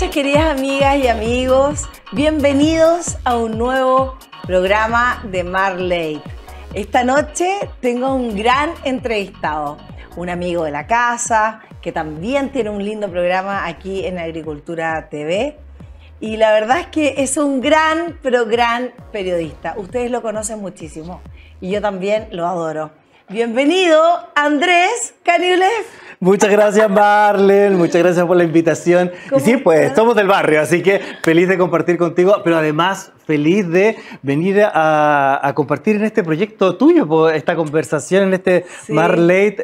noches, queridas amigas y amigos. Bienvenidos a un nuevo programa de Marley. Esta noche tengo un gran entrevistado, un amigo de la casa que también tiene un lindo programa aquí en Agricultura TV. Y la verdad es que es un gran, pero gran periodista. Ustedes lo conocen muchísimo y yo también lo adoro. Bienvenido, Andrés Canilev. Muchas gracias, Marlen. Muchas gracias por la invitación. Y sí, pues, somos del barrio, así que feliz de compartir contigo. Pero además, feliz de venir a, compartir en este proyecto tuyo, esta conversación en este sí.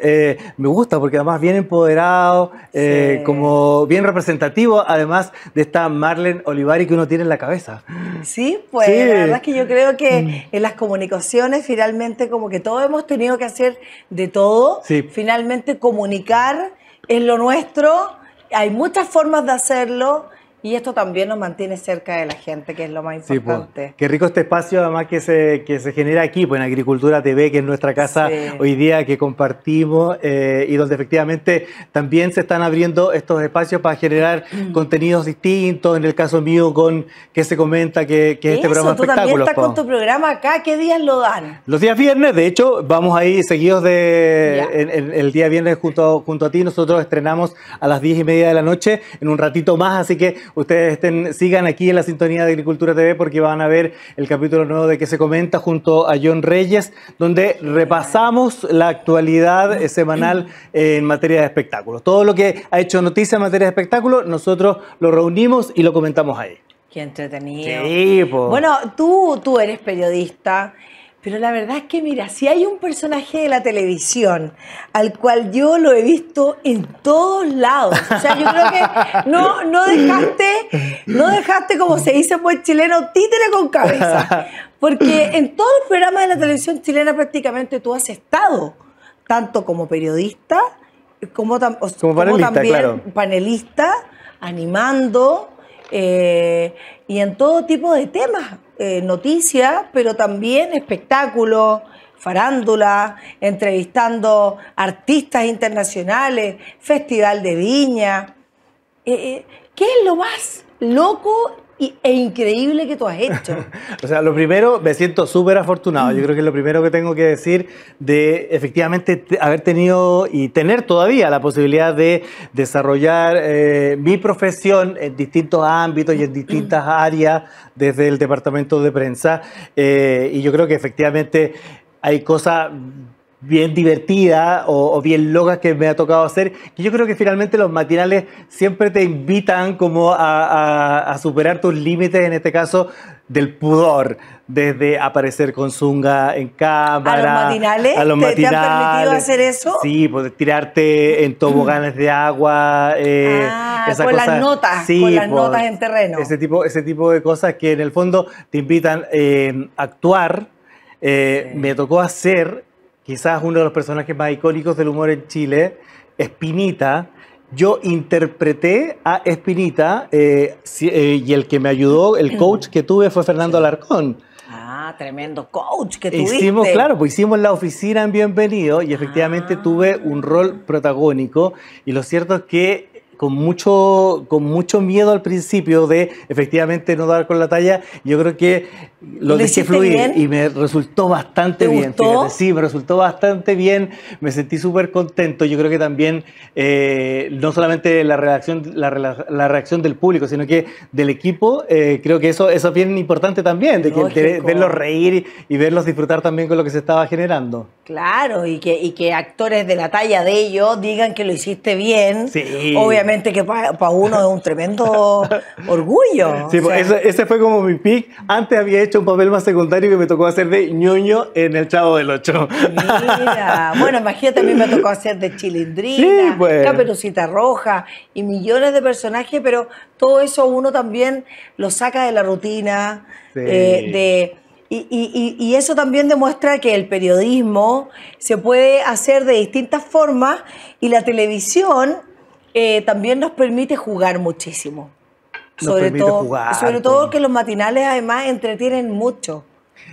Eh, me gusta porque además bien empoderado, eh, como bien representativo, además de esta Marlene Olivari que uno tiene en la cabeza. Sí, pues la verdad es que yo creo que mm. en las comunicaciones finalmente como que todos hemos tenido que hacer de todo. Finalmente comunicar es lo nuestro. Hay muchas formas de hacerlo y esto también nos mantiene cerca de la gente, que es lo más importante. qué rico este espacio además que se, se genera aquí, pues en Agricultura TV, que es nuestra casa hoy día que compartimos eh, y donde efectivamente también se están abriendo estos espacios para generar mm. contenidos distintos, en el caso mío con que se comenta, que, es este programa tú También estás con tu programa acá, ¿qué días lo dan? Los días viernes, de hecho, vamos ahí seguidos de el día viernes junto, junto a ti, nosotros estrenamos a las diez y media de la noche en un ratito más, así que ustedes sigan aquí en la sintonía de Agricultura TV porque van a ver el capítulo nuevo de que se comenta junto a John Reyes, donde repasamos la actualidad eh, semanal en materia de espectáculos. Todo lo que ha hecho noticia en materia de espectáculos, nosotros lo reunimos y lo comentamos ahí. Qué entretenido. Sí, Bueno, tú, tú eres periodista. Pero la verdad es que, mira, si hay un personaje de la televisión al cual yo lo he visto en todos lados, o sea, yo creo que no, no, dejaste, no dejaste, como se dice en chileno, títere con cabeza. Porque en todos los programas de la televisión chilena prácticamente tú has estado, tanto como periodista, como, también panelista, animando eh, y en todo tipo de temas. Eh, noticias, pero también espectáculos, farándula, entrevistando artistas internacionales, Festival de Viña. Eh, eh, ¿Qué es lo más loco y, e increíble que tú has hecho. o sea, lo primero, me siento súper afortunado. Yo mm. creo que lo primero que tengo que decir de efectivamente haber tenido y tener todavía la posibilidad de desarrollar eh, mi profesión en distintos ámbitos y en distintas áreas desde el departamento de prensa. Eh, y yo creo que efectivamente hay cosas bien divertida o, bien loca que me ha tocado hacer. Y yo creo que finalmente los matinales siempre te invitan como a, superar tus límites, en este caso del pudor, desde aparecer con zunga en cámara. ¿A los matinales? A ¿Te, han permitido hacer eso? Sí, pues tirarte en toboganes de agua. Eh, ah, con las notas, con las pues, notas en terreno. Ese tipo, ese tipo de cosas que en el fondo te invitan eh, a actuar. Eh, me tocó hacer quizás uno de los personajes más icónicos del humor en Chile, Espinita. Yo interpreté a Espinita eh, eh, y el que me ayudó, el coach que tuve fue Fernando Alarcón. Ah, tremendo coach que tuviste. Hicimos, claro, pues hicimos la oficina en Bienvenido y efectivamente ah. tuve un rol protagónico y lo cierto es que con mucho, con mucho miedo al principio de efectivamente no dar con la talla, yo creo que lo dejé fluir y me resultó bastante ¿Te bien. Gustó? sí, me resultó bastante bien, me sentí súper contento. Yo creo que también eh, no solamente la reacción, la, la, reacción del público, sino que del equipo, eh, creo que eso, eso es bien importante también, de, que, verlos reír y, verlos disfrutar también con lo que se estaba generando. Claro, y que, y que actores de la talla de ellos digan que lo hiciste bien. Sí. Obviamente que para uno es un tremendo orgullo. Sí, pues, ese, fue como mi pick. Antes había hecho un papel más secundario que me tocó hacer de ñoño en El Chavo del Ocho. Mira, bueno, imagínate, a mí me tocó hacer de Chilindrina, sí, Caperucita Roja y millones de personajes, pero todo eso uno también lo saca de la rutina, eh, de... Y, y, y, eso también demuestra que el periodismo se puede hacer de distintas formas y la televisión eh, también nos permite jugar muchísimo. sobre todo, sobre todo que los matinales además entretienen mucho.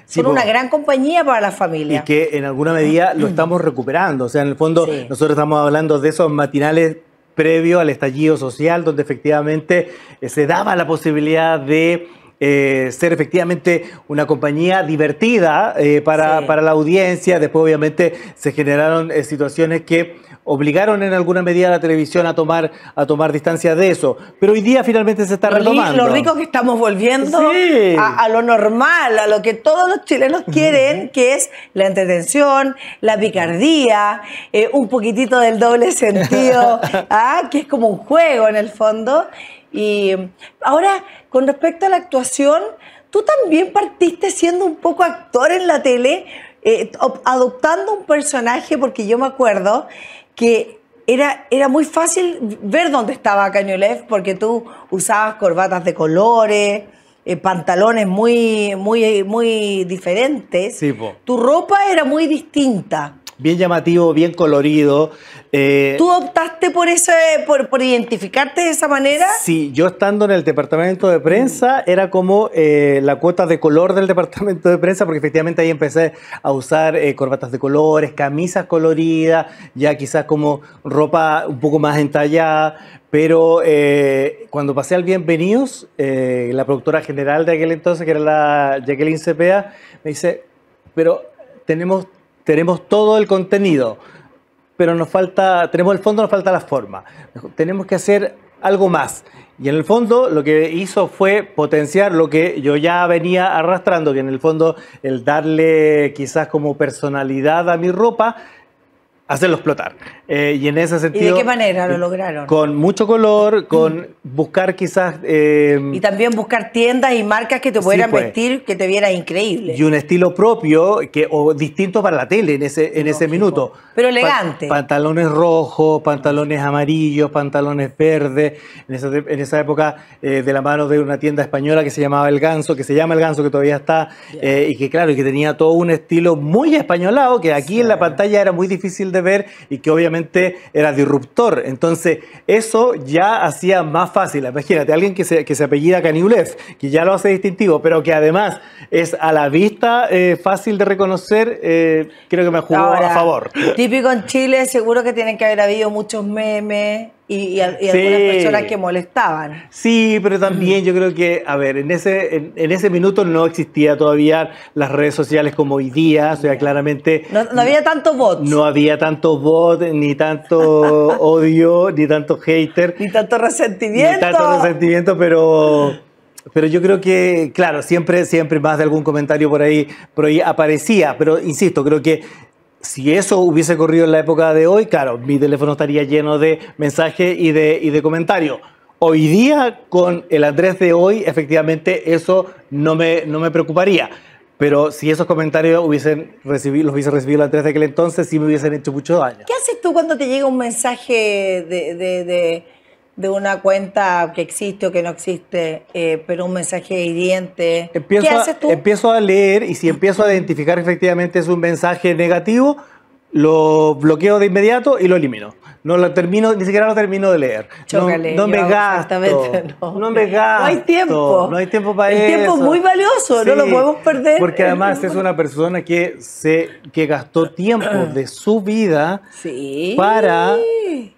son una gran compañía para la familia. Y que en alguna medida lo estamos recuperando. O sea, en el fondo nosotros estamos hablando de esos matinales previo al estallido social, donde efectivamente eh, se daba la posibilidad de eh, ser efectivamente una compañía divertida eh, para, para, la audiencia. Después, obviamente, se generaron eh, situaciones que obligaron en alguna medida a la televisión a tomar, a tomar distancia de eso. Pero hoy día finalmente se está lo retomando. Lo rico que estamos volviendo a, lo normal, a lo que todos los chilenos quieren, que es la entretención, la picardía, un poquitito del doble sentido, ah, que es como un juego en el fondo. Y ahora, con respecto a la actuación, tú también partiste siendo un poco actor en la tele, eh, adoptando un personaje, porque yo me acuerdo que era, era, muy fácil ver dónde estaba Cañuelet porque tú usabas corbatas de colores, eh, pantalones muy, muy, muy diferentes. tu ropa era muy distinta bien llamativo, bien colorido. Eh, ¿Tú optaste por, ese, por, identificarte de esa manera? Sí, yo estando en el departamento de prensa era como eh, la cuota de color del departamento de prensa, porque efectivamente ahí empecé a usar eh, corbatas de colores, camisas coloridas, ya quizás como ropa un poco más entallada. Pero cuando pasé al Bienvenidos, la productora general de aquel entonces, que era la Jacqueline Cepeda, me dice, pero tenemos tenemos todo el contenido, pero nos falta, tenemos el fondo, nos falta la forma. Tenemos que hacer algo más. Y en el fondo lo que hizo fue potenciar lo que yo ya venía arrastrando, que en el fondo el darle quizás como personalidad a mi ropa hacerlo explotar. Eh, y en ese sentido... ¿Y de qué manera lo lograron? Con mucho color, mm. con buscar quizás... Eh, y también buscar tiendas y marcas que te pudieran pues. vestir, que te vieran increíble. Y un estilo propio que, o distinto para la tele en ese, en ese minuto. Pero elegante. pantalones rojos, pantalones amarillos, pantalones verdes. En esa, época, eh, de la mano de una tienda española que se llamaba El Ganso, que se llama El Ganso, que todavía está, y que claro, y que tenía todo un estilo muy españolado, que aquí en la pantalla era muy difícil de ver y que obviamente era disruptor. Entonces, eso ya hacía más fácil. Imagínate, alguien que se, que se apellida Caniulef, que ya lo hace distintivo, pero que además es a la vista eh, fácil de reconocer, eh, creo que me jugó a favor. Típico en Chile, seguro que tienen que haber habido muchos memes y, algunas personas que molestaban. Sí, pero también yo creo que, a ver, en ese, en, ese minuto no existía todavía las redes sociales como hoy día, o sea, claramente... No, había tantos bots. No había tanto bots, ni tanto odio, ni tanto hater. Ni tanto resentimiento. Ni tanto resentimiento, pero... Pero yo creo que, claro, siempre, siempre más de algún comentario por ahí, por ahí aparecía. Pero insisto, creo que si eso hubiese corrido en la época de hoy, claro, mi teléfono estaría lleno de mensajes y de, comentarios. Hoy día, con el Andrés de hoy, efectivamente eso no me, no me preocuparía. Pero si esos comentarios hubiesen recibido, los hubiese recibido Andrés de aquel entonces, sí me hubiesen hecho mucho daño. ¿Qué haces tú cuando te llega un mensaje de, de una cuenta que existe o que no existe, eh, pero un mensaje hiriente. Empiezo empiezo a leer y si empiezo a identificar efectivamente es un mensaje negativo, lo bloqueo de inmediato y lo elimino. No lo termino, ni siquiera lo termino de leer. no, me gasto, no. me gasto. No. hay tiempo. No hay tiempo para eso. tiempo muy valioso, no lo podemos perder. Porque además es una persona que, se, que gastó tiempo de su vida para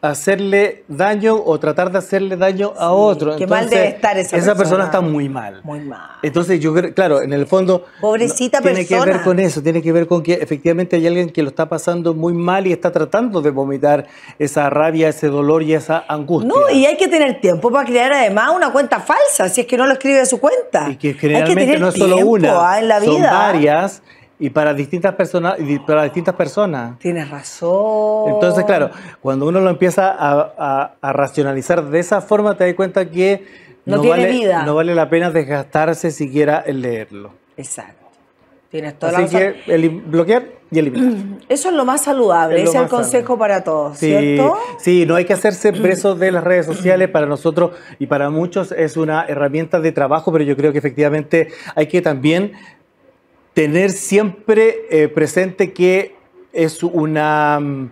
hacerle daño o tratar de hacerle daño a otro. Qué mal debe estar esa, esa persona. está muy mal. Muy mal. Entonces yo creo, claro, en el fondo... Pobrecita persona tiene que ver con eso, tiene que ver con que efectivamente hay alguien que lo está pasando muy mal y está tratando de vomitar esa rabia, ese dolor y esa angustia. No, y hay que tener tiempo para crear además una cuenta falsa, si es que no lo escribe de su cuenta. Y que generalmente no es solo una, ah, en la vida. son varias. Y para distintas personas, para distintas personas. Tienes razón. Entonces, claro, cuando uno lo empieza a, racionalizar de esa forma, te das cuenta que no, vale, No vale la pena desgastarse siquiera en leerlo. Exacto. Tienes toda Así que el, bloquear y eliminar. Eso es lo más saludable. Es Ese es el consejo para todos, ¿cierto? Sí, no hay que hacerse preso de las redes sociales. Para nosotros y para muchos es una herramienta de trabajo, pero yo creo que efectivamente hay que también tener siempre eh, presente que es una mm,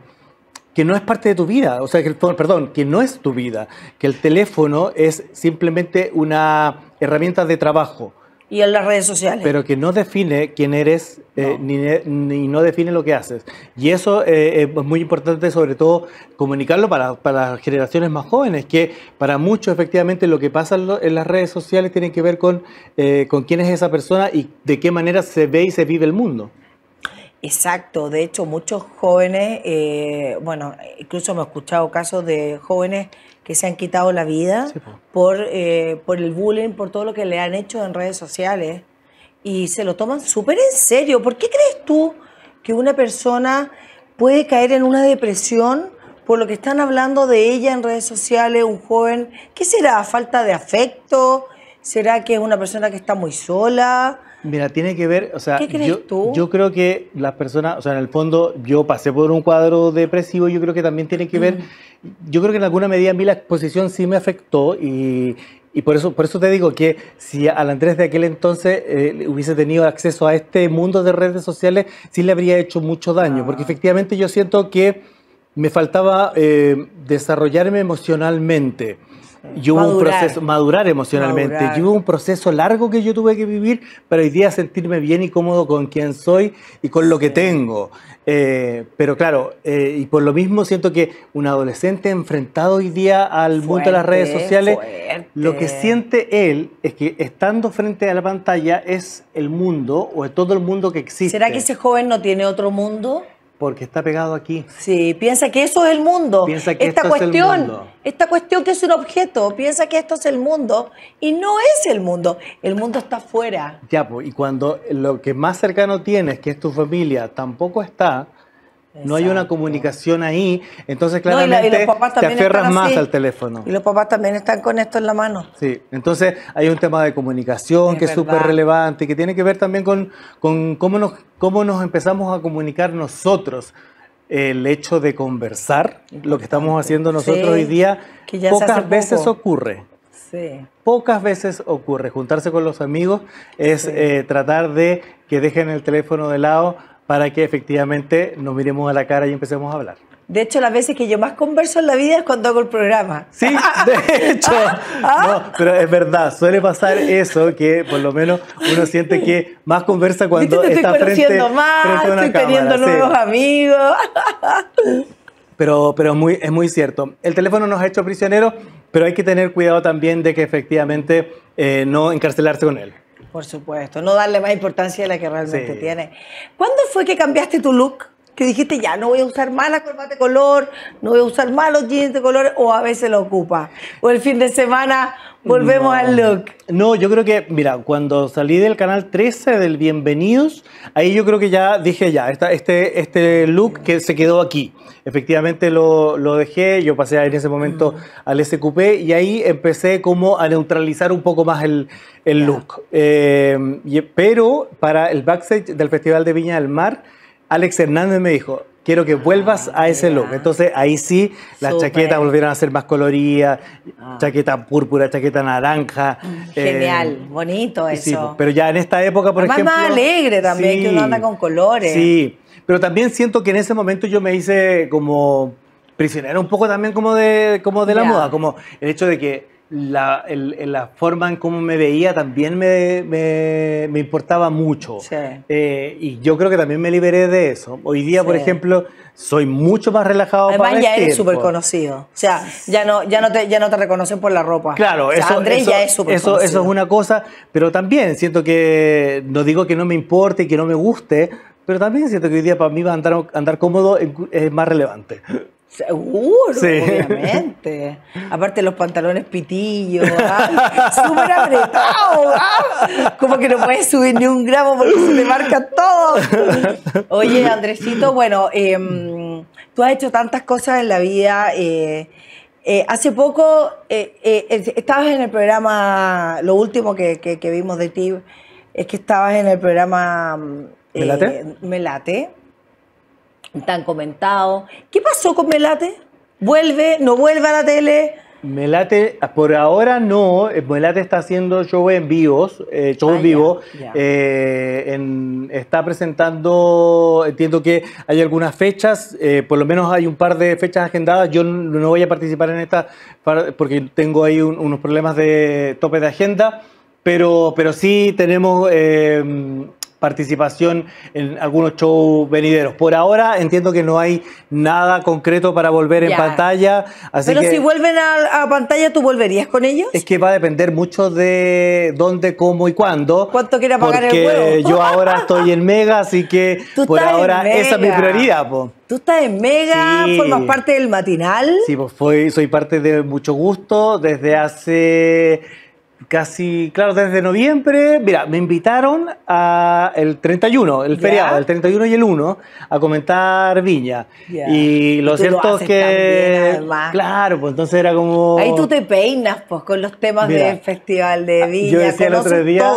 que no es parte de tu vida, o sea, que, perdón, que no es tu vida, que el teléfono es simplemente una herramienta de trabajo, y en las redes sociales. Pero que no define quién eres eh, eh, Ni, no define lo que haces. Y eso eh, es muy importante, sobre todo, comunicarlo para, las generaciones más jóvenes, que para muchos efectivamente lo que pasa en las redes sociales tiene que ver con, con quién es esa persona y de qué manera se ve y se vive el mundo. Exacto, de hecho muchos jóvenes, bueno, incluso me he escuchado casos de jóvenes que se han quitado la vida por, eh, por el bullying, por todo lo que le han hecho en redes sociales. Y se lo toman súper en serio. ¿Por qué crees tú que una persona puede caer en una depresión por lo que están hablando de ella en redes sociales, un joven? ¿Qué será? ¿Falta de afecto? ¿Será que es una persona que está muy sola? Mira, tiene que ver, o sea, yo, creo que las personas, o sea, en el fondo yo pasé por un cuadro depresivo, yo creo que también tiene que ver, mm. yo creo que en alguna medida a mí la exposición sí me afectó y, y por eso, por eso te digo que si al Andrés de aquel entonces eh, hubiese tenido acceso a este mundo de redes sociales, sí le habría hecho mucho daño, ah. porque efectivamente yo siento que me faltaba eh, desarrollarme emocionalmente yo un proceso, madurar emocionalmente. Yo hubo un proceso largo que yo tuve que vivir para hoy día sentirme bien y cómodo con quien soy y con lo que tengo. Eh, pero claro, eh, y por lo mismo siento que un adolescente enfrentado hoy día al mundo de las redes sociales, lo que siente él es que estando frente a la pantalla es el mundo o es todo el mundo que existe. ¿Será que ese joven no tiene otro mundo? porque está pegado aquí. Sí, piensa que eso es el mundo. Piensa que esta esto cuestión, es el mundo. Esta cuestión que es un objeto, piensa que esto es el mundo y no es el mundo. El mundo está afuera. Ya, pues, y cuando lo que más cercano tienes, que es tu familia, tampoco está, no hay una comunicación ahí, entonces claramente te aferras más al teléfono. Y los papás también están con esto en la mano. Sí, entonces hay un tema de comunicación que es súper relevante, que tiene que ver también con, con cómo, nos, cómo nos empezamos a comunicar nosotros el hecho de conversar, lo que estamos haciendo nosotros hoy día, pocas veces ocurre. Sí. Pocas veces ocurre. Juntarse con los amigos es eh, tratar de que dejen el teléfono de lado, para que efectivamente nos miremos a la cara y empecemos a hablar. De hecho, las veces que yo más converso en la vida es cuando hago el programa. Sí, de hecho. Ah, ah. No, pero es verdad, suele pasar eso, que por lo menos uno siente que más conversa cuando está frente, a estoy teniendo nuevos amigos. Pero, pero es muy cierto. El teléfono nos ha hecho prisioneros, pero hay que tener cuidado también de que efectivamente eh, no encarcelarse con él. Por supuesto, no darle más importancia de la que realmente tiene. ¿Cuándo fue que cambiaste tu look? que dijiste ya no voy a usar malas la de color, no voy a usar malos jeans de color, o a veces lo ocupa. O el fin de semana volvemos al look. No, yo creo que, mira, cuando salí del canal 13 del Bienvenidos, ahí yo creo que ya dije ya, esta, este, este look que se quedó aquí. Efectivamente lo, lo dejé, yo pasé en ese momento mm. al SQP y ahí empecé como a neutralizar un poco más el, el look. Eh, pero para el backstage del Festival de Viña del Mar, Alex Hernández me dijo, quiero que vuelvas ah, a ese look. Entonces ahí sí las chaquetas volvieron a ser más coloridas, ah. chaqueta púrpura, chaqueta naranja. Eh, Genial, bonito eso. Sí, pero ya en esta época, por ejemplo... más alegre también, que uno anda con colores. Sí, pero también siento que en ese momento yo me hice como prisionero un poco también como de, como de la moda, como el hecho de que la, la, forma en cómo me veía también me, importaba mucho. Eh, y yo creo que también me liberé de eso. Hoy día, por ejemplo, soy mucho más relajado. Además, ya eres súper conocido. O sea, ya no, ya, no te, ya no te reconocen por la ropa. Claro, eso, es eso, es una cosa, pero también siento que, no digo que no me importe y que no me guste, pero también siento que hoy día para mí andar, andar cómodo es más relevante. Seguro, obviamente. Aparte los pantalones pitillos, súper apretados, como que no puedes subir ni un gramo porque se te marcan todos. Oye, Andresito, bueno, em, tú has hecho tantas cosas en la vida. Eh, eh, hace poco eh, estabas en el programa, lo último que, que, que, vimos de ti es que estabas en el programa melate mm, Me tan comentado. ¿Qué pasó con Melate? ¿Vuelve? ¿No vuelve a la tele? Melate, por ahora no. Eh, Melate está haciendo show en vivos, eh, ah, vivo. Eh, está presentando, entiendo que hay algunas fechas, eh, por lo menos hay un par de fechas agendadas. Yo no voy a participar en esta porque tengo ahí unos problemas de tope de agenda. Pero, pero sí tenemos participación en algunos shows venideros. Por ahora entiendo que no hay nada concreto para volver en pantalla. Pero si vuelven a, pantalla, ¿tú volverías con ellos? Es que va a depender mucho de dónde, cómo y cuándo. ¿Cuánto quiera pagar el el Porque Yo ahora estoy en Mega, así que por ahora esa es mi prioridad. Tú estás en Mega, formas parte del matinal. Sí, pues soy parte de Mucho Gusto desde hace casi, claro, desde noviembre, mira, me invitaron a el 31, el feriado, el 31 y el 1, a comentar Viña. Y lo cierto es que... claro, pues entonces era como... Ahí tú te peinas, pues, con los temas del Festival de ah, Viña. Yo decía el otro día,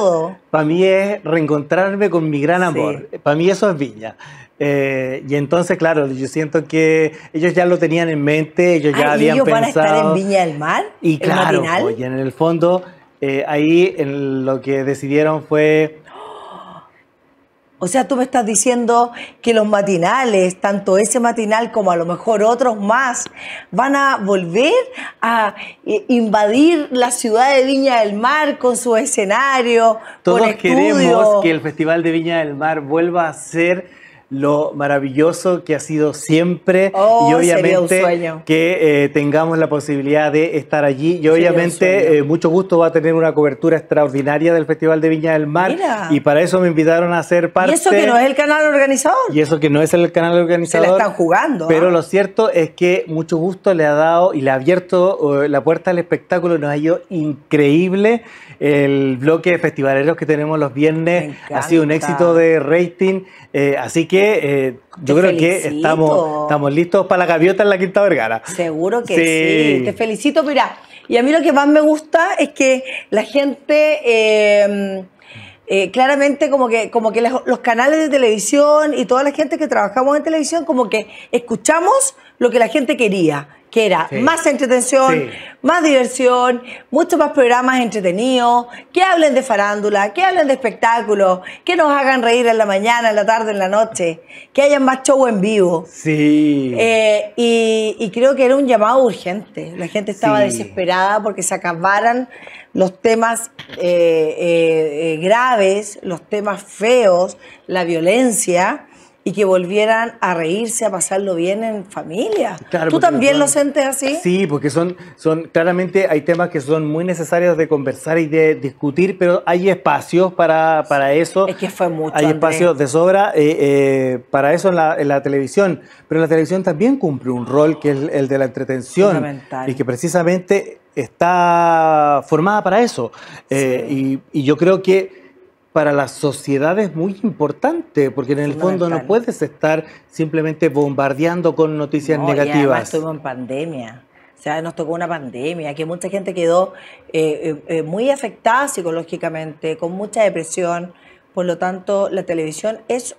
para mí es reencontrarme con mi gran amor. Para mí eso es Viña. Eh, y entonces, claro, yo siento que ellos ya lo tenían en mente, ellos ya habían pensado. estar en Viña del Mar? Y claro, pues, en el fondo eh, ahí en lo que decidieron fue... O sea, tú me estás diciendo que los matinales, tanto ese matinal como a lo mejor otros más, van a volver a eh, invadir la ciudad de Viña del Mar con su escenario. Todos queremos que el Festival de Viña del Mar vuelva a ser lo maravilloso que ha sido siempre y oh, obviamente que eh, tengamos la posibilidad de estar allí y obviamente eh, mucho gusto va a tener una cobertura extraordinaria del Festival de Viña del Mar y para eso me invitaron a ser parte. Y eso que no es el canal organizador. Y eso que no es el canal organizador. Se la están jugando. Pero ¿ah? lo cierto es que mucho gusto le ha dado y le ha abierto la puerta al espectáculo, nos ha ido increíble el bloque de festivaleros que tenemos los viernes, ha sido un éxito de rating, eh, así que eh, yo creo que estamos, estamos listos para la gaviota en la Quinta Vergara. Seguro que sí. Te felicito, mira. Y a mí lo que más me gusta es que la gente... Eh, eh, claramente como que, como que los canales de televisión y toda la gente que trabajamos en televisión como que escuchamos lo que la gente quería que era más entretención, más diversión, muchos más programas entretenidos, que hablen de farándula, que hablen de espectáculos, que nos hagan reír en la mañana, en la tarde, en la noche, que hayan más show en vivo. Sí. Eh, y, creo que era un llamado urgente. La gente estaba desesperada porque se acabaran los temas eh, eh, graves, los temas feos, la violencia y que volvieran a reírse, a pasarlo bien en familia. ¿Tú también lo sientes así? Sí, porque son, son, claramente hay temas que son muy necesarios de conversar y de discutir, pero hay espacios para, eso. Es que fue mucho. Hay espacios de sobra eh, eh, para eso en la, televisión, pero la televisión también cumple un rol que es el, de la entretención y que precisamente está formada para eso. Eh, y yo creo que para la sociedad es muy importante, porque en el fondo no puedes estar simplemente bombardeando con noticias negativas. estuvimos en pandemia. O sea, nos tocó una pandemia, que mucha gente quedó eh, eh, eh, muy afectada psicológicamente, con mucha depresión. Por lo tanto, la televisión es,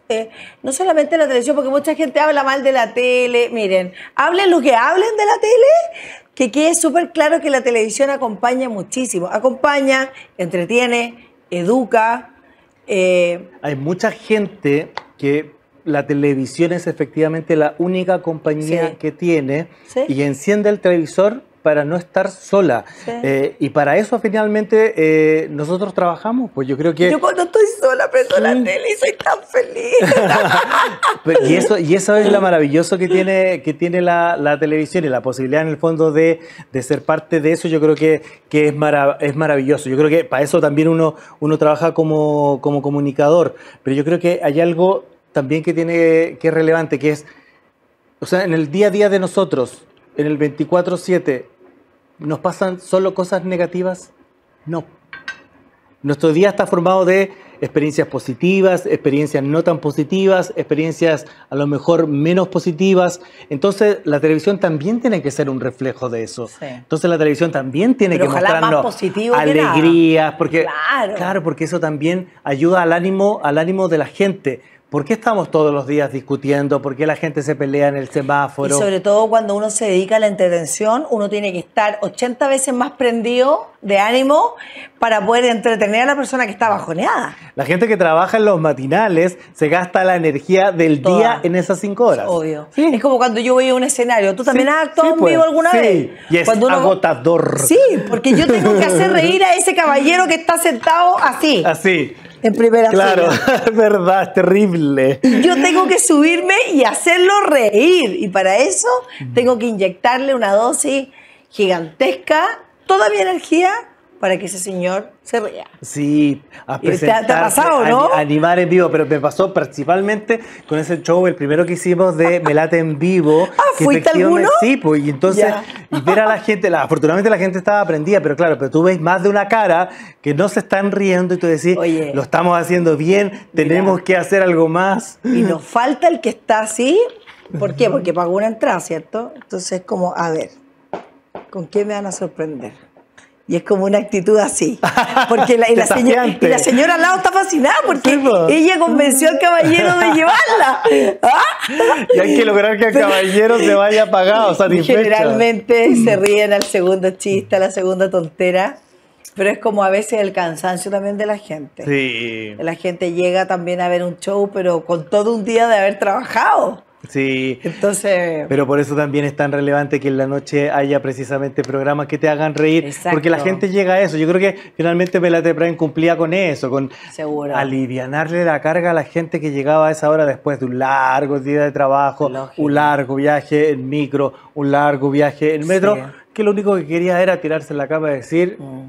no solamente la televisión, porque mucha gente habla mal de la tele. Miren, hablen lo que hablen de la tele, que quede súper claro que la televisión acompaña muchísimo. Acompaña, entretiene, educa, eh, Hay mucha gente que la televisión es efectivamente la única compañía que tiene y enciende el televisor para no estar sola. Eh, y para eso finalmente eh, nosotros trabajamos. Pues yo creo que... Yo cuando estoy sola prendo la tele y soy tan feliz. y, eso, y es lo maravilloso que tiene, que tiene la, televisión y la posibilidad en el fondo de, ser parte de eso. Yo creo que, que es, es maravilloso. Yo creo que para eso también uno, uno trabaja como, como comunicador. Pero yo creo que hay algo también que tiene que es relevante, que es, o sea, en el día a día de nosotros, en el 24/7, ¿Nos pasan solo cosas negativas? No. Nuestro día está formado de experiencias positivas, experiencias no tan positivas, experiencias a lo mejor menos positivas. Entonces, la televisión también tiene que ser un reflejo de eso. Entonces, la televisión también tiene que mostrarnos alegrías, porque claro. claro. porque eso también ayuda al ánimo, al ánimo de la gente. ¿Por qué estamos todos los días discutiendo? ¿Por qué la gente se pelea en el semáforo? Y sobre todo cuando uno se dedica a la entretención, uno tiene que estar 80 veces más prendido de ánimo para poder entretener a la persona que está bajoneada. La gente que trabaja en los matinales se gasta la energía del día en esas 5 horas. Obvio. Es como cuando yo voy a un escenario. ¿Tú también has actuado pues. alguna vez? Y es cuando agotador. Sí, porque yo tengo que hacer reír a ese caballero que está sentado así. Así en primera claro, Claro, es verdad, terrible. Yo tengo que subirme y hacerlo reír. Y para eso tengo que inyectarle una dosis gigantesca, toda mi energía para que ese señor se ría. Sí, Te, ha pasado, ¿no? animar en vivo, pero me pasó principalmente con ese show, el primero que hicimos de Melate en vivo. ah, que ¿fuiste alguno? Sí, pues, y entonces, y ver a la gente, la, afortunadamente la gente estaba aprendida, pero claro, pero tú ves más de una cara que no se están riendo y tú decís, Oye, lo estamos haciendo bien, tenemos que hacer algo más. Y nos falta el que está así, ¿por qué? Porque pagó una entrada, ¿cierto? Entonces, es como, a ver, ¿con qué me van a sorprender? Y es como una actitud así. Porque la, y la, señora, al lado está fascinada porque ella convenció al caballero de llevarla. Y hay que lograr que el caballero se vaya pagado, satisfecho. Generalmente mm. se ríen al segundo chiste, a la segunda tontera. Pero es como a veces el cansancio también de la gente. La gente llega también a ver un show, pero con todo un día de haber trabajado. Sí. Entonces. Pero por eso también es tan relevante que en la noche haya precisamente programas que te hagan reír. Porque la gente llega a eso. Yo creo que finalmente Pelate Prime cumplía con eso, con Seguro. alivianarle la carga a la gente que llegaba a esa hora después de un largo día de trabajo, un largo viaje en micro, un largo viaje en metro, que lo único que quería era tirarse en la cama y decir. Mm.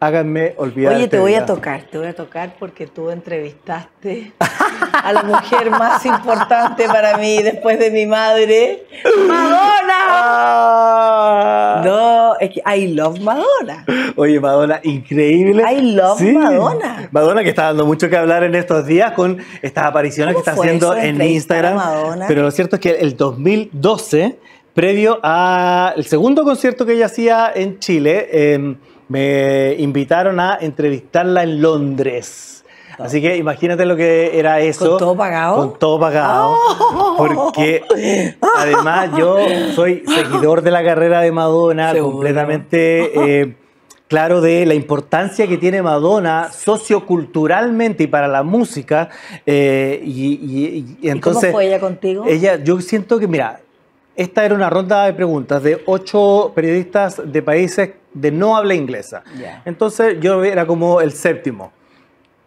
háganme olvidar. Oye, te voy a tocar, te voy a tocar porque tú entrevistaste a la mujer más importante para mí después de mi madre, Madonna. Ah. No, es que I love Madonna. Oye, Madonna, increíble. I love Madonna. Madonna que está dando mucho que hablar en estos días con estas apariciones que está haciendo en Instagram. Pero lo cierto es que el 2012, previo al segundo concierto que ella hacía en Chile, eh, me invitaron a entrevistarla en Londres. Así que imagínate lo que era eso. Con todo pagado. Con todo pagado. Oh. Porque además yo soy seguidor de la carrera de Madonna, completamente eh, claro de la importancia que tiene Madonna socioculturalmente y para la música. Eh, y, entonces, ¿Cómo fue ella contigo? Ella, yo siento que, mira, esta era una ronda de preguntas de ocho periodistas de países de no habla inglesa. Entonces yo era como el séptimo.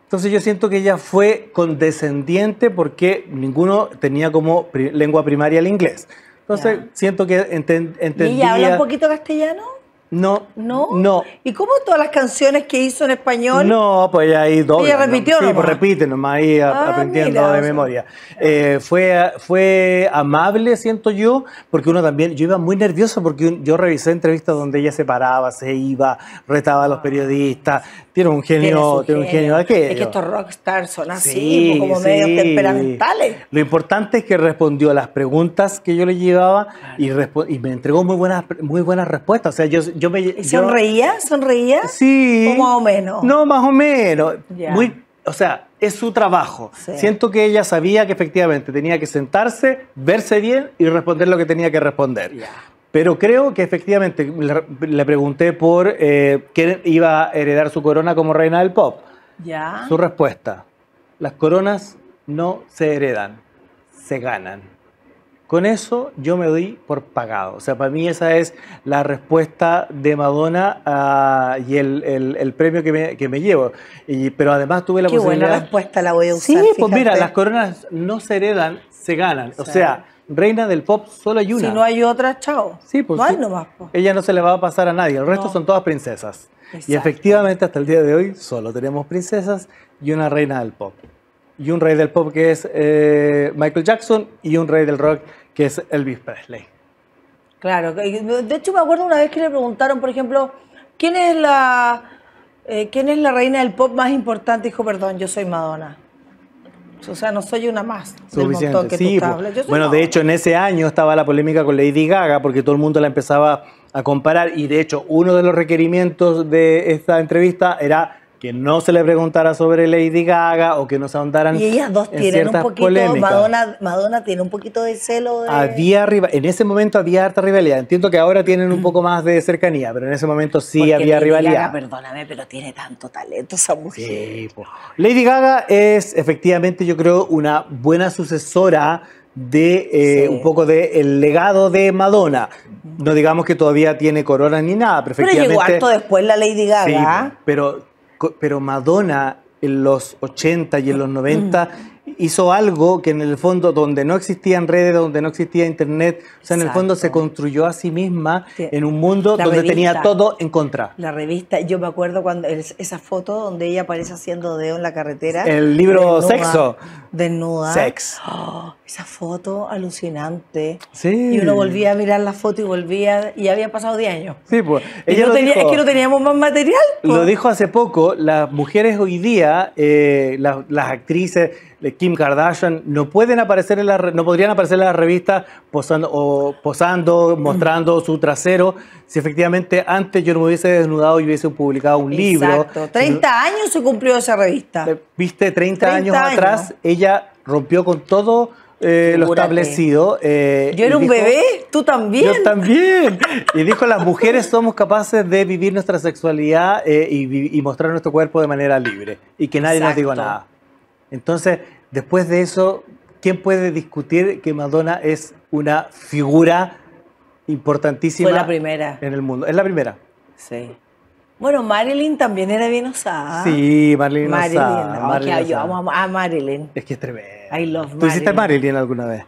Entonces yo siento que ella fue condescendiente porque ninguno tenía como lengua primaria el inglés. Entonces siento que entendía... ¿Y habla un poquito castellano? No. ¿No? No. ¿Y cómo todas las canciones que hizo en español? No, pues ahí doble. Ella repitió Sí, pues repite nomás ahí ah, aprendiendo de memoria. Eh, fue, fue amable, siento yo, porque uno también, yo iba muy nervioso porque yo revisé entrevistas donde ella se paraba, se iba, retaba a los periodistas. Tiene un genio, tiene un genio. ¿Qué? Es que estos rockstars son así, pues, como medio temperamentales. Lo importante es que respondió a las preguntas que yo le llevaba y, y me entregó muy buenas, muy buenas respuestas. O sea, yo yo ¿Sonreía? ¿Sonreía? Sí. ¿O más o menos? No, más o menos. Muy, o sea, es su trabajo. Siento que ella sabía que efectivamente tenía que sentarse, verse bien y responder lo que tenía que responder. Pero creo que efectivamente le, pregunté por eh, quién iba a heredar su corona como reina del pop. Ya. Su respuesta: las coronas no se heredan, se ganan. Con eso yo me doy por pagado. O sea, para mí esa es la respuesta de Madonna ah, y el, premio que me, que llevo. pero además tuve la Qué buena respuesta la voy a usar. Sí, pues mira, las coronas no se heredan, se ganan. O sea, reina del pop solo hay una. Si no hay otra, chao. Sí, pues, no hay nomás. Pues. Ella no se le va a pasar a nadie. El resto son todas princesas. Y efectivamente hasta el día de hoy solo tenemos princesas y una reina del pop y un rey del pop que es eh, Michael Jackson y un rey del rock que es Elvis Presley. Claro, de hecho me acuerdo una vez que le preguntaron, por ejemplo, ¿quién es la, eh, ¿quién es la reina del pop más importante? Dijo, perdón, yo soy Madonna. O sea, no soy una más Suficiente. que pues, Bueno, de hecho, en ese año estaba la polémica con Lady Gaga porque todo el mundo la empezaba a comparar y de hecho uno de los requerimientos de esta entrevista era que no se le preguntara sobre Lady Gaga o que no se ahondaran. Y ellas dos tienen un poquito, Madonna, tiene un poquito de celo. Había en ese momento había harta rivalidad. Entiendo que ahora tienen un poco más de cercanía, pero en ese momento sí había rivalidad. Gaga, perdóname, pero tiene tanto talento esa mujer. Sí, Lady Gaga es efectivamente, yo creo, una buena sucesora de eh, un poco de legado de Madonna. No digamos que todavía tiene corona ni nada, pero, pero llegó harto después la Lady Gaga. Sí, pero pero Madonna en los 80 y en los 90 hizo algo que en el fondo, donde no existían redes, donde no existía internet, o sea, en el fondo se construyó a sí misma en un mundo donde tenía todo en contra. La revista, yo me acuerdo cuando esa foto donde ella aparece haciendo dedo en la carretera. El libro Sexo. Desnuda. Sex. Oh, esa foto alucinante. Sí. Y uno volvía a mirar la foto y volvía, y había pasado 10 años. Sí, pues. es que no teníamos más material. Lo pues. dijo hace poco, las mujeres hoy día, eh, las actrices, Kim Kardashian, no pueden aparecer en la, no podrían aparecer en la revista posando, o posando, mostrando su trasero. Si efectivamente antes yo no me hubiese desnudado y hubiese publicado un libro. Exacto. 30 años se cumplió esa revista. Eh, viste, 30, años, atrás, ella rompió con todo eh, lo establecido. Eh, yo era un bebé, tú también. Yo también. Y dijo, las mujeres somos capaces de vivir nuestra sexualidad y, mostrar nuestro cuerpo de manera libre y que nadie nos diga nada. Entonces, después de eso, ¿quién puede discutir que Madonna es una figura importantísima la primera. en el mundo? Es la primera. Sí. Bueno, Marilyn también era bien osada. Sí, Marilyn, Marilyn osada. Marilyn a Marilyn. Es que es tremendo. I love Marilyn. ¿Tú hiciste Marilyn alguna vez?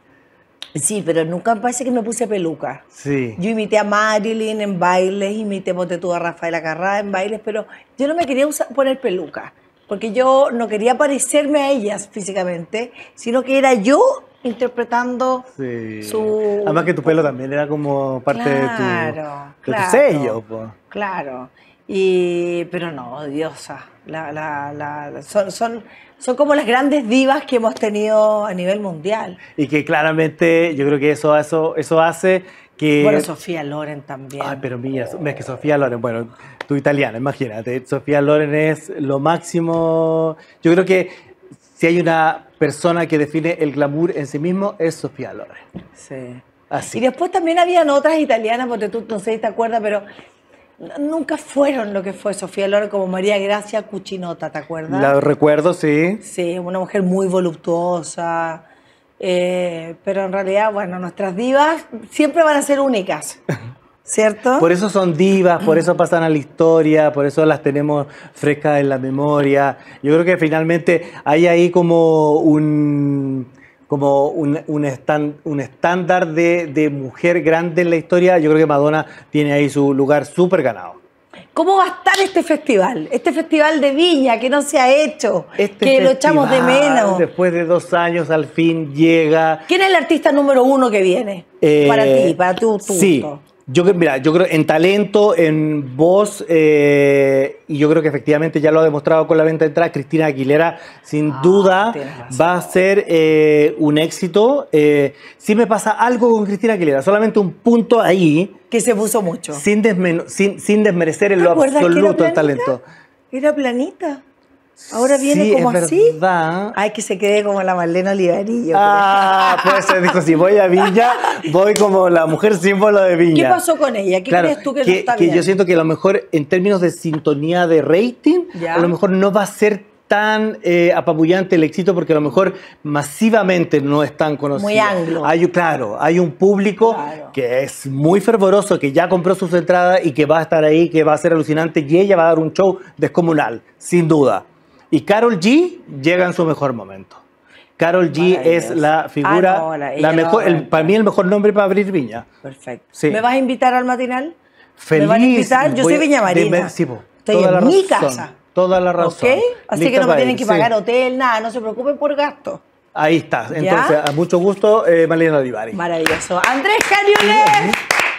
Sí, pero nunca me parece que me puse peluca. Sí. Yo imité a Marilyn en bailes, imité a tú a Rafaela Carrada en bailes, pero yo no me quería poner peluca porque yo no quería parecerme a ellas físicamente, sino que era yo interpretando su... Además que tu pelo también era como parte de, tu, claro, tu, sello. Claro, y, pero no, diosa. son, son, son como las grandes divas que hemos tenido a nivel mundial. Y que claramente yo creo que eso, eso, eso hace bueno, Sofía Loren también. Ay, pero mira, es que Sofía Loren, bueno, tú italiana, imagínate. Sofía Loren es lo máximo. Yo creo que si hay una persona que define el glamour en sí mismo, es Sofía Loren. Sí. Así. Y después también habían otras italianas, porque tú no sé si te acuerdas, pero nunca fueron lo que fue Sofía Loren como María Gracia Cuchinota, ¿te acuerdas? La recuerdo, sí. Sí, una mujer muy voluptuosa, eh, pero en realidad, bueno, nuestras divas siempre van a ser únicas. ¿Cierto? Por eso son divas, por eso pasan a la historia, por eso las tenemos frescas en la memoria. Yo creo que finalmente hay ahí como un, como un, un, un estándar de, de, mujer grande en la historia, yo creo que Madonna tiene ahí su lugar súper ganado. ¿Cómo va a estar este festival? Este festival de Viña que no se ha hecho, este que lo echamos de menos. Después de dos años al fin llega. ¿Quién es el artista número uno que viene? Eh, para ti, para tu, Sí, yo, mira, yo creo en talento, en voz, eh, y yo creo que efectivamente ya lo ha demostrado con la venta de entrada, Cristina Aguilera sin ah, duda va a ser eh, un éxito. Eh, si me pasa algo con Cristina Aguilera, solamente un punto ahí. Que se puso mucho. Sin, desmerecer el lo absoluto el talento. Era planita. Ahora viene como así. Verdad. Ay, que se quede como la Marlena Olivarillo. Ah, pues se dijo, si voy a villa voy como la mujer símbolo de Villa. ¿Qué pasó con ella? ¿Qué crees tú que, que, que yo siento que a lo mejor en términos de sintonía de rating, a lo mejor no va a ser tan eh, apabullante el éxito porque a lo mejor masivamente no es tan conocido. Muy anglo. Hay, claro, hay un público que es muy fervoroso, que ya compró sus entradas y que va a estar ahí, que va a ser alucinante y ella va a dar un show descomunal, sin duda. Y Carol G llega en su mejor momento. Carol G es la ah, figura, la, mejor, para mí el mejor nombre para abrir viña. Perfecto. ¿Me vas a invitar al matinal? Feliz. ¿Me vas a invitar? Yo soy Viña Marina. Estoy toda mi casa. Toda la razón. ¿Okay? Así que no me tienen que pagar hotel, nada, no se preocupen por gasto. Ahí está. Entonces, a mucho gusto, eh, Malena Maravilloso. Andrés Cañones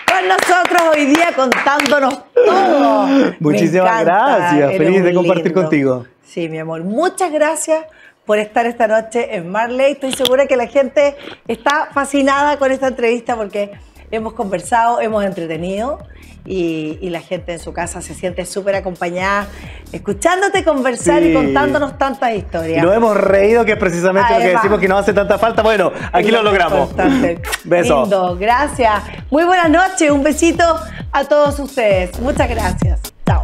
con nosotros hoy día contándonos todo. Muchísimas gracias. Feliz de compartir contigo. Sí, mi amor. Muchas gracias por estar esta noche en Marley. Estoy segura que la gente está fascinada con esta entrevista porque hemos conversado, hemos entretenido y, la gente en su casa se siente súper acompañada escuchándote conversar y contándonos tantas historias. Nos hemos reído que es precisamente lo que decimos que no hace tanta falta. Bueno, aquí lo logramos. Beso. gracias. Muy buenas noches. Un besito a todos ustedes. Muchas gracias. Chao.